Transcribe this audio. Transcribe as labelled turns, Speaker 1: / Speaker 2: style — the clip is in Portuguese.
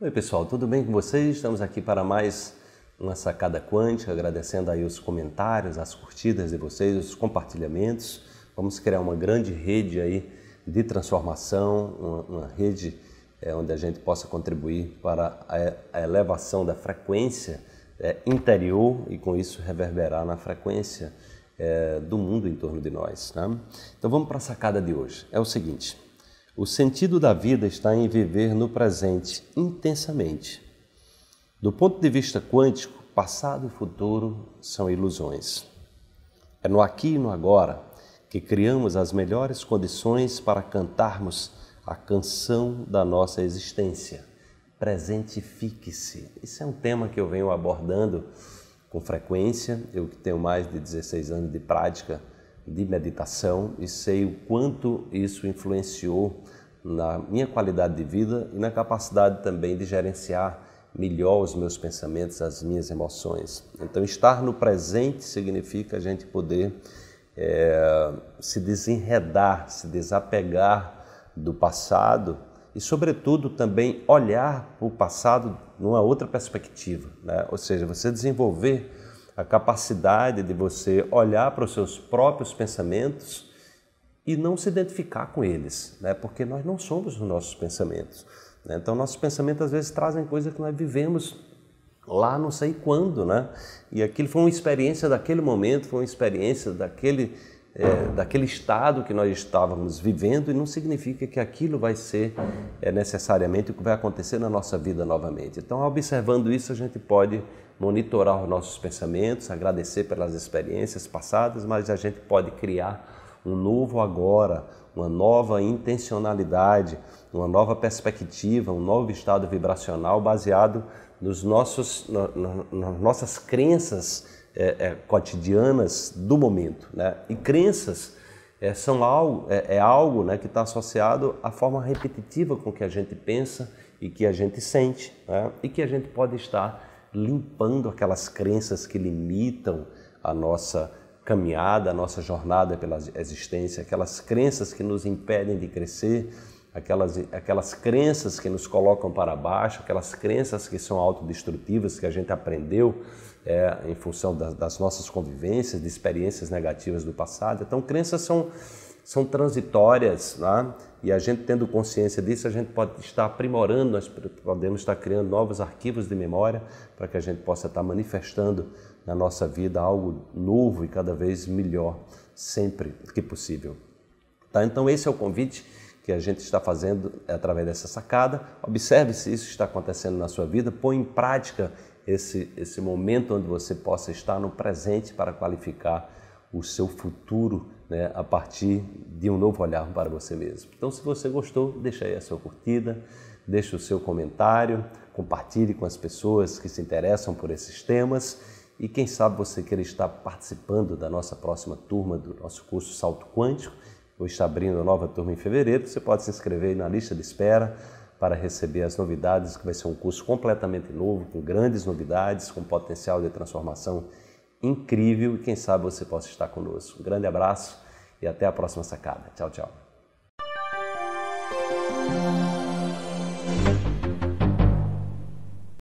Speaker 1: Oi, pessoal, tudo bem com vocês? Estamos aqui para mais uma sacada quântica, agradecendo aí os comentários, as curtidas de vocês, os compartilhamentos. Vamos criar uma grande rede aí de transformação, uma, uma rede é, onde a gente possa contribuir para a, a elevação da frequência é, interior e com isso reverberar na frequência é, do mundo em torno de nós. Né? Então vamos para a sacada de hoje. É o seguinte. O sentido da vida está em viver no presente intensamente. Do ponto de vista quântico, passado e futuro são ilusões. É no aqui e no agora que criamos as melhores condições para cantarmos a canção da nossa existência. Presentifique-se. Esse é um tema que eu venho abordando com frequência, eu que tenho mais de 16 anos de prática de meditação e sei o quanto isso influenciou na minha qualidade de vida e na capacidade também de gerenciar melhor os meus pensamentos, as minhas emoções. Então, estar no presente significa a gente poder é, se desenredar, se desapegar do passado e, sobretudo, também olhar o passado numa outra perspectiva, né? ou seja, você desenvolver a capacidade de você olhar para os seus próprios pensamentos e não se identificar com eles, né? porque nós não somos os nossos pensamentos. Né? Então, nossos pensamentos às vezes trazem coisas que nós vivemos lá não sei quando, né? E aquilo foi uma experiência daquele momento, foi uma experiência daquele é, daquele estado que nós estávamos vivendo e não significa que aquilo vai ser é, necessariamente o que vai acontecer na nossa vida novamente. Então, observando isso, a gente pode monitorar os nossos pensamentos, agradecer pelas experiências passadas, mas a gente pode criar um novo agora, uma nova intencionalidade, uma nova perspectiva, um novo estado vibracional baseado nos nossos, nas nossas crenças é, é, cotidianas do momento. Né? E crenças é, são algo, é, é, algo né, que está associado à forma repetitiva com que a gente pensa e que a gente sente, né? e que a gente pode estar limpando aquelas crenças que limitam a nossa caminhada, a nossa jornada pela existência, aquelas crenças que nos impedem de crescer, aquelas, aquelas crenças que nos colocam para baixo, aquelas crenças que são autodestrutivas que a gente aprendeu é, em função das, das nossas convivências, de experiências negativas do passado. Então, crenças são, são transitórias, né? e a gente tendo consciência disso, a gente pode estar aprimorando, nós podemos estar criando novos arquivos de memória para que a gente possa estar manifestando na nossa vida algo novo e cada vez melhor, sempre que possível. Tá? Então, esse é o convite que a gente está fazendo é através dessa sacada. Observe se isso está acontecendo na sua vida, põe em prática esse, esse momento onde você possa estar no presente para qualificar o seu futuro né, a partir de um novo olhar para você mesmo. Então, se você gostou, deixa aí a sua curtida, deixe o seu comentário, compartilhe com as pessoas que se interessam por esses temas e quem sabe você queira estar participando da nossa próxima turma do nosso curso Salto Quântico Hoje está abrindo a nova turma em fevereiro, você pode se inscrever na lista de espera para receber as novidades, que vai ser um curso completamente novo, com grandes novidades, com potencial de transformação incrível e quem sabe você possa estar conosco. Um grande abraço e até a próxima sacada. Tchau, tchau.